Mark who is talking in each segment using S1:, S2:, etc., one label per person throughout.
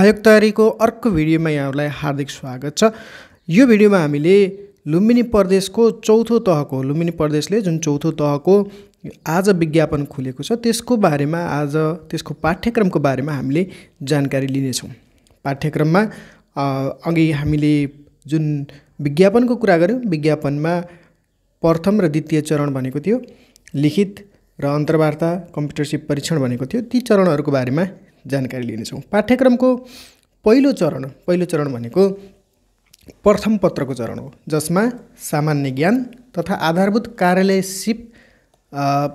S1: आयोग तयारीको अर्को भिडियोमा यहाँहरूलाई हार्दिक स्वागत छ यो भिडियोमा हामीले लुम्बिनी प्रदेशको चौथो तहको लुम्बिनी प्रदेशले जुन चौथो तहको आज विज्ञापन खुलेको छ त्यसको बारेमा आज त्यसको पाठ्यक्रमको बारेमा हामीले जानकारी लिनेछौँ पाठ्यक्रममा अघि हामीले जुन विज्ञापनको कुरा गऱ्यौँ विज्ञापनमा प्रथम र द्वितीय चरण भनेको थियो लिखित र अन्तर्वार्ता कम्प्युटरसिप परीक्षण भनेको थियो ती चरणहरूको बारेमा जानकारी लिनेछौँ पाठ्यक्रमको पहिलो चरण पहिलो चरण भनेको प्रथम पत्रको चरण हो जसमा सामान्य ज्ञान तथा आधारभूत कार्यालय सिप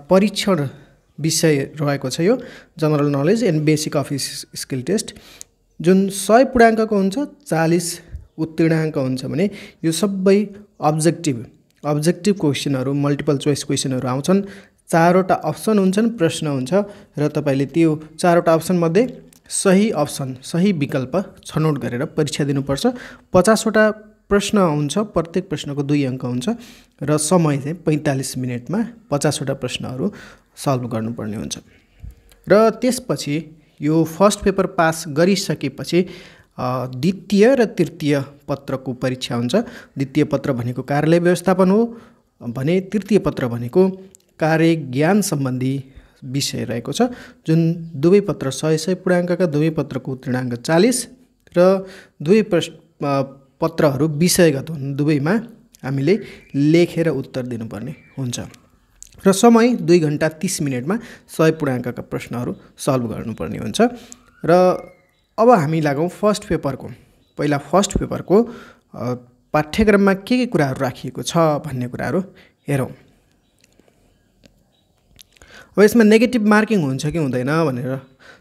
S1: परीक्षण विषय रहेको छ यो general knowledge and basic office skill test जुन सय पूर्णाङ्कको हुन्छ चालिस उत्तीर्णाङ्क हुन्छ भने यो सबै अब्जेक्टिभ अब्जेक्टिभ क्वेसनहरू मल्टिपल चोइस क्वेसनहरू आउँछन् चारवटा अप्सन हुन्छन् प्रश्न हुन्छ र तपाईँले त्यो चारवटा अप्सनमध्ये सही अप्सन सही विकल्प छनौट गरेर परीक्षा दिनुपर्छ पचासवटा प्रश्न हुन्छ प्रत्येक प्रश्नको दुई अङ्क हुन्छ र समय चाहिँ पैँतालिस मिनटमा पचासवटा प्रश्नहरू सल्भ गर्नुपर्ने हुन्छ र त्यसपछि यो फर्स्ट पेपर पास गरिसकेपछि द्वितीय र तृतीय पत्रको परीक्षा हुन्छ द्वितीय पत्र भनेको कार्यालय व्यवस्थापन हो भने तृतीय पत्र भनेको कार्य ज्ञान सम्बन्धी विषय रहेको छ जुन दुवै पत्र सय सय पूर्णाङ्कका दुवै पत्रको उत्तीर्णाङ्क चालिस र दुवै प्रश् पत्रहरू विषयगत हुन् दुवैमा हामीले लेखेर उत्तर दिनुपर्ने हुन्छ र समय दुई घन्टा तिस मिनटमा सय पूर्णाङ्कका प्रश्नहरू सल्भ गर्नुपर्ने हुन्छ र अब हामी लागौँ फर्स्ट पेपरको पहिला फर्स्ट पेपरको पाठ्यक्रममा के के कुराहरू राखिएको छ भन्ने कुराहरू हेरौँ अब यसमा नेगेटिभ मार्किङ हुन्छ कि हुँदैन भनेर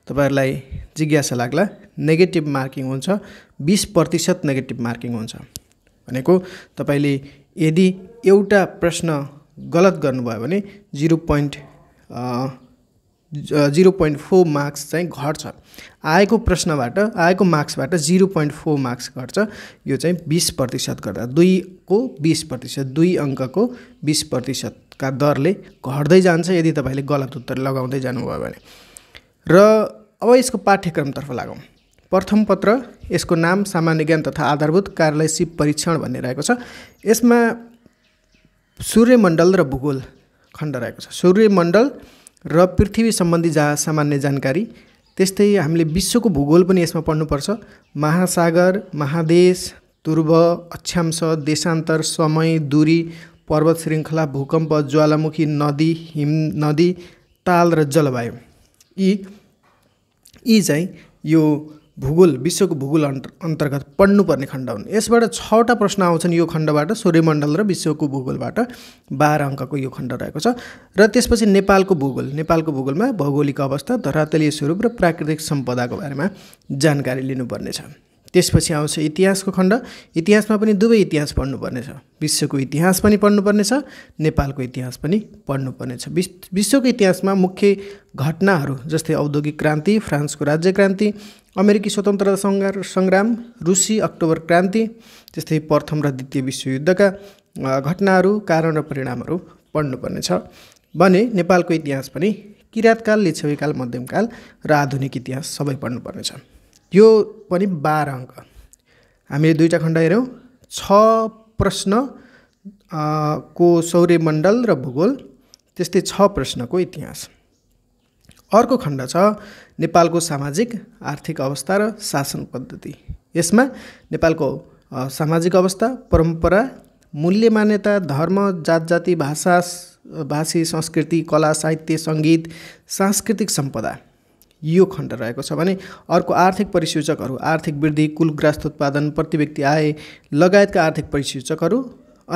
S1: तपाईँहरूलाई जिज्ञासा लाग्ला नेगेटिभ मार्किङ हुन्छ बिस प्रतिशत नेगेटिभ मार्किङ हुन्छ भनेको तपाईँले यदि एउटा प्रश्न गलत गर्नुभयो भने zero point zero point four marks चाहिँ घट्छ आएको प्रश्नबाट आएको मार्क्सबाट जिरो पोइन्ट फोर मार्क्स घट्छ यो चाहिँ बिस प्रतिशत गर्दा दुईको बिस प्रतिशत दुई अङ्कको बिस प्रतिशतका दरले घट्दै जान्छ यदि तपाईँले गलत उत्तर लगाउँदै जानुभयो भने र अब यसको पाठ्यक्रमतर्फ लागौँ प्रथम पत्र यसको नाम सामान्य ज्ञान तथा आधारभूत कार्यालय शिव परीक्षण भन्ने रहेको छ यसमा सूर्यमण्डल र भूगोल खण्ड रहेको छ सूर्यमण्डल र पृथ्वी सम्बन्धी जा सामान्य जानकारी त्यस्तै हामीले विश्वको भूगोल पनि यसमा पढ्नुपर्छ महासागर महादेश तुर्व अक्षांश देशान्तर समय दूरी पर्वत श्रृङ्खला भूकम्प ज्वालामुखी नदी हिम नदी ताल र जलवायु यी यी चाहिँ यो भूगोल विश्वको भूगोल अन्तर्गत पढ्नुपर्ने खण्ड हुन् यसबाट छवटा प्रश्न आउँछन् यो खण्डबाट सूर्यमण्डल र विश्वको भूगोलबाट बाह्र अङ्कको यो खण्ड रहेको छ र त्यसपछि नेपालको भूगोल नेपालको भूगोलमा भौगोलिक अवस्था धरातलीय स्वरूप र प्राकृतिक सम्पदाको बारेमा जानकारी लिनुपर्नेछ त्यसपछि आउँछ इतिहासको खण्ड इतिहासमा पनि दुवै इतिहास पढ्नुपर्नेछ विश्वको इतिहास पनि पढ्नुपर्नेछ नेपालको इतिहास पनि पढ्नुपर्नेछ विश् विश्वको इतिहासमा मुख्य घटनाहरू जस्तै औद्योगिक क्रान्ति फ्रान्सको राज्य क्रान्ति अमेरिकी स्वतन्त्रता सङ्घार सङ्ग्राम रुसी अक्टोबर क्रान्ति त्यस्तै प्रथम र द्वितीय विश्वयुद्धका घटनाहरू कारण र परिणामहरू पढ्नुपर्नेछ भने नेपालको इतिहास पनि किराँतकाल लिच्छवीकाल मध्यमकाल र आधुनिक इतिहास सबै पढ्नुपर्नेछ यो पनि बाह्र अङ्क हामीले दुईवटा खण्ड हेऱ्यौँ छ प्रश्न को सौर्यमण्डल र भूगोल त्यस्तै छ प्रश्नको इतिहास अर्को खण्ड छ नेपालको सामाजिक आर्थिक अवस्था र शासन पद्धति यसमा नेपालको सामाजिक अवस्था परम्परा मूल्य मान्यता धर्म जात जाति भाषा भाषी संस्कृति कला साहित्य सङ्गीत सांस्कृतिक सम्पदा यो खण्ड रहेको छ भने अर्को आर्थिक परिसूचकहरू आर्थिक वृद्धि कुल ग्रास्त उत्पादन प्रति व्यक्ति आय लगायतका आर्थिक परिसूचकहरू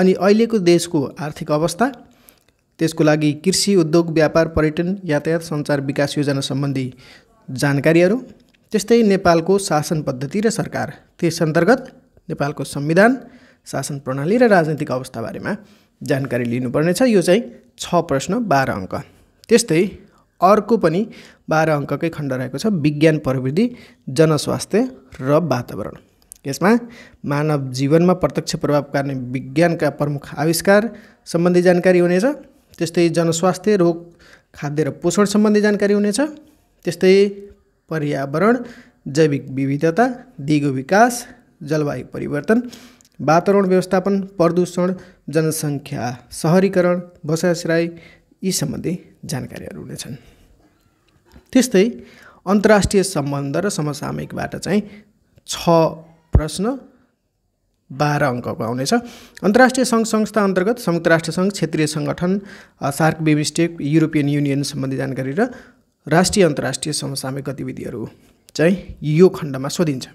S1: अनि अहिलेको देशको आर्थिक अवस्था त्यसको लागि कृषि उद्योग व्यापार पर्यटन यातायात सञ्चार विकास योजना सम्बन्धी जानकारीहरू त्यस्तै नेपालको शासन पद्धति र सरकार त्यस अन्तर्गत नेपालको संविधान शासन प्रणाली र राजनीतिक अवस्थाबारेमा जानकारी लिनुपर्नेछ यो चाहिँ छ प्रश्न बाह्र अङ्क त्यस्तै अर्को पनि बाह्र अङ्ककै खण्ड रहेको छ विज्ञान प्रविधि जनस्वास्थ्य र वातावरण यसमा मानव जीवनमा प्रत्यक्ष प्रभाव पार्ने विज्ञानका प्रमुख आविष्कार सम्बन्धी जानकारी हुनेछ त्यस्तै जनस्वास्थ्य रोग खाद्य र पोषण सम्बन्धी जानकारी हुनेछ त्यस्तै पर्यावरण जैविक विविधता दिगो विकास जलवायु परिवर्तन वातावरण व्यवस्थापन प्रदूषण जनसङ्ख्या सहरीकरण बसाइसराई यी सम्बन्धी जानकारीहरू हुनेछन् त्यस्तै अन्तर्राष्ट्रिय सम्बन्ध र समसामयिकबाट चाहिँ छ प्रश्न बाह्र अङ्कको आउनेछ अन्तर्राष्ट्रिय सङ्घ संस्था अन्तर्गत संयुक्त राष्ट्र सङ्घ क्षेत्रीय सङ्गठन सार्क बिमिस्टेक युरोपियन युनियन सम्बन्धी जानकारी र राष्ट्रिय अन्तर्राष्ट्रिय समसामयिक गतिविधिहरू चाहिँ यो खण्डमा सोधिन्छ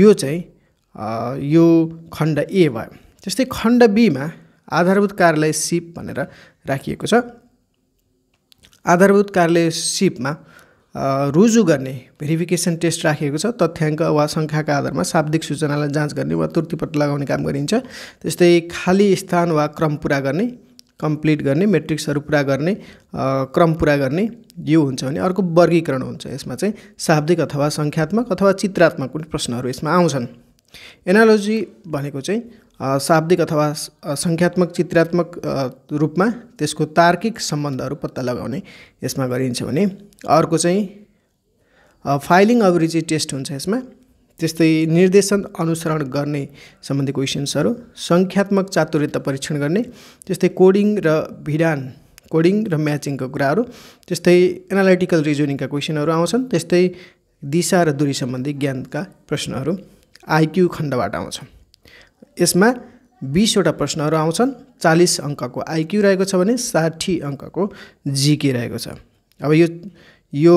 S1: यो चाहिँ यो खण्ड ए भयो त्यस्तै खण्ड बीमा आधारभूत कार्यालय सिप भनेर राखिएको छ आधारभूत कार्यालय सिपमा रुजु गर्ने भेरिफिकेसन टेस्ट राखिएको छ तथ्याङ्क वा सङ्ख्याका आधारमा शाब्दिक सूचनालाई जाँच गर्ने वा तुर्तीपट लगाउने काम गरिन्छ त्यस्तै खाली स्थान वा क्रम पुरा गर्ने कम्प्लिट गर्ने मेट्रिक्सहरू पुरा गर्ने क्रम पुरा गर्ने यो हुन्छ भने अर्को वर्गीकरण हुन्छ यसमा चाहिँ शाब्दिक अथवा सङ्ख्यात्मक अथवा चित्रात्मक कुनै प्रश्नहरू यसमा आउँछन् एनालोजी भनेको चाहिँ शाब्दिक अथवा सङ्ख्यात्मक चित्रात्मक रूपमा त्यसको तार्किक सम्बन्धहरू पत्ता लगाउने यसमा गरिन्छ भने अर्को चाहिँ फाइलिङ अभिरुचि टेस्ट हुन्छ यसमा त्यस्तै निर्देशन अनुसरण गर्ने सम्बन्धी क्वेसन्सहरू सङ्ख्यात्मक चातुर्यता परीक्षण गर्ने त्यस्तै कोडिङ र भिडान कोडिङ र म्याचिङको कुराहरू त्यस्तै एनालाइटिकल रिजनिङका क्वेसनहरू आउँछन् त्यस्तै दिशा र दूरी सम्बन्धी ज्ञानका प्रश्नहरू आइक्यू खण्डबाट आउँछन् यसमा बिसवटा प्रश्नहरू आउँछन् चालिस अङ्कको आइक्यू रहेको छ भने साठी अङ्कको जिके रहेको छ अब यो यो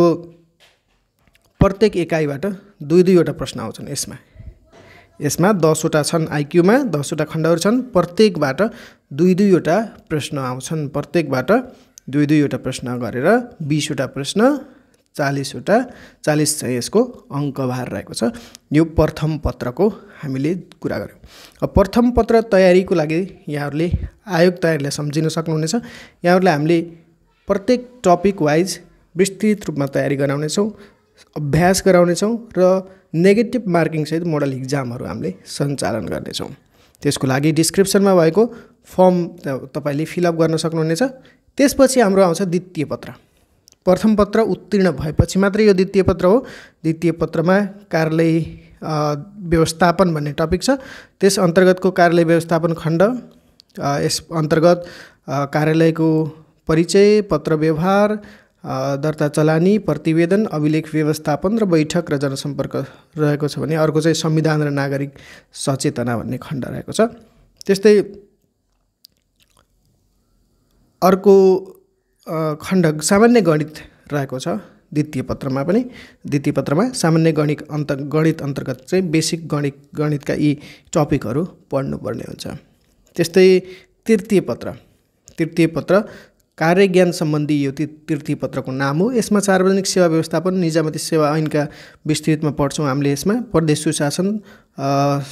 S1: प्रत्येक एकाइबाट दुई दुईवटा प्रश्न आउँछन् यसमा यसमा दसवटा छन् आइक्यूमा दसवटा खण्डहरू छन् प्रत्येकबाट दुई दुईवटा प्रश्न आउँछन् प्रत्येकबाट दुई दुईवटा प्रश्न गरेर बिसवटा प्रश्न चालिसवटा चालिस चाहिँ यसको भार रहेको छ यो प्रथम पत्रको हामीले कुरा गऱ्यौँ प्रथम पत्र तयारीको लागि यहाँहरूले आयोग तयारीलाई सम्झिन सक्नुहुनेछ यहाँहरूलाई हामीले प्रत्येक टपिक वाइज विस्तृत रूपमा तयारी गराउनेछौँ अभ्यास गराउनेछौँ र नेगेटिभ मार्किङसहित मोडल इक्जामहरू हामीले सञ्चालन गर्नेछौँ त्यसको लागि डिस्क्रिप्सनमा भएको फर्म तपाईँले फिलअप गर्न सक्नुहुनेछ त्यसपछि हाम्रो आउँछ द्वितीय पत्र प्रथम पत्र उत्तीर्ण भएपछि मात्रै यो द्वितीय पत्र हो द्वितीय पत्रमा कार्यालय व्यवस्थापन भन्ने टपिक छ त्यस अन्तर्गतको कार्यालय व्यवस्थापन खण्ड यस अन्तर्गत कार्यालयको परिचय पत्र व्यवहार दर्ता चलानी प्रतिवेदन अभिलेख व्यवस्थापन र बैठक र जनसम्पर्क रहेको छ भने अर्को चाहिँ संविधान र नागरिक सचेतना भन्ने खण्ड रहेको छ त्यस्तै अर्को खण्ड सामान्य गणित रहेको छ द्वितीय पत्रमा पनि द्वितीय पत्रमा सामान्य गणित अन्त गणित अन्तर्गत चाहिँ बेसिक गणित गणितका यी टपिकहरू पढ्नुपर्ने हुन्छ त्यस्तै तृतीय पत्र तृतीय पत्र कार्यज्ञान सम्बन्धी यो तृतीय पत्रको नाम हो यसमा सार्वजनिक सेवा व्यवस्थापन निजामती सेवा ऐनका विस्तृतमा पढ्छौँ हामीले यसमा प्रदेश सुशासन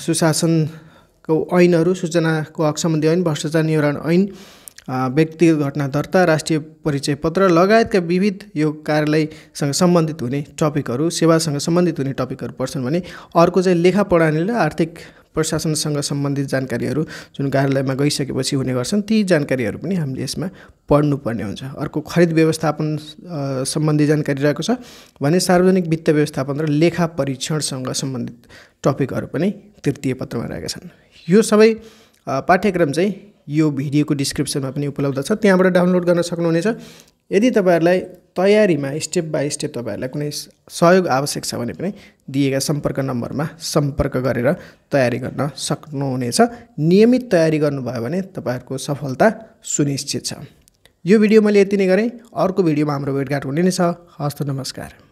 S1: सुशासनको ऐनहरू सूचनाको हक सम्बन्धी ऐन भ्रष्टाचार निवारण ऐन व्यक्तिगत घटना दर्ता राष्ट्रिय परिचय पत्र लगायतका विविध यो कार्यालयसँग सम्बन्धित हुने टपिकहरू सेवासँग सम्बन्धित हुने टपिकहरू पर्छन् भने अर्को चाहिँ लेखा प्रणाली र आर्थिक प्रशासनसँग सम्बन्धित जानकारीहरू जुन कार्यालयमा गइसकेपछि हुने गर्छन् ती जानकारीहरू पनि हामीले यसमा पढ्नुपर्ने हुन्छ अर्को खरिद व्यवस्थापन सम्बन्धी जानकारी रहेको छ भने सार्वजनिक वित्त व्यवस्थापन र लेखा परीक्षणसँग सम्बन्धित टपिकहरू पनि तृतीय पत्रमा रहेका छन् यो सबै पाठ्यक्रम चाहिँ यो भिडियोको डिस्क्रिप्सनमा पनि उपलब्ध छ त्यहाँबाट डाउनलोड गर्न सक्नुहुनेछ यदि तपाईँहरूलाई तयारीमा स्टेप बाई स्टेप तपाईँहरूलाई कुनै सहयोग आवश्यक छ भने पनि दिएका सम्पर्क नम्बरमा सम्पर्क गरेर तयारी गर्न सक्नुहुनेछ नियमित तयारी गर्नुभयो भने तपाईँहरूको सफलता सुनिश्चित छ यो भिडियो मैले यति नै गरेँ अर्को भिडियोमा हाम्रो भेटघाट हुने नै छ हस्त नमस्कार